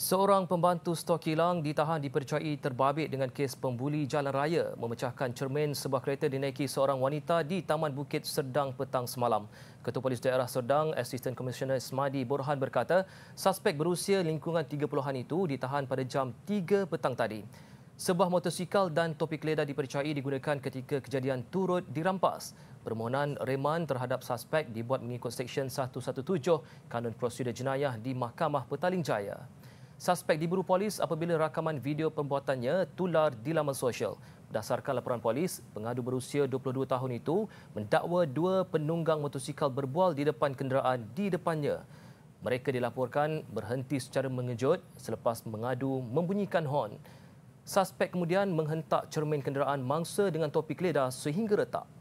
Seorang pembantu stok kilang ditahan dipercayai terbabit dengan kes pembuli jalan raya memecahkan cermin sebuah kereta dinaiki seorang wanita di Taman Bukit Serdang petang semalam. Ketua Polis Daerah Serdang, Assistant Commissioner Smadi Borhan berkata, suspek berusia lingkungan 30-an itu ditahan pada jam 3 petang tadi. Sebuah motosikal dan topi keledar dipercayai digunakan ketika kejadian turut dirampas. Permohonan reman terhadap suspek dibuat mengikut Seksyen 117 Kanun Prosedur Jenayah di Mahkamah Petaling Jaya. Suspek diburu polis apabila rakaman video pembuatannya tular di laman sosial. Berdasarkan laporan polis, pengadu berusia 22 tahun itu mendakwa dua penunggang motosikal berbual di depan kenderaan di depannya. Mereka dilaporkan berhenti secara mengejut selepas mengadu membunyikan horn. Suspek kemudian menghentak cermin kenderaan mangsa dengan topi keledar sehingga retak.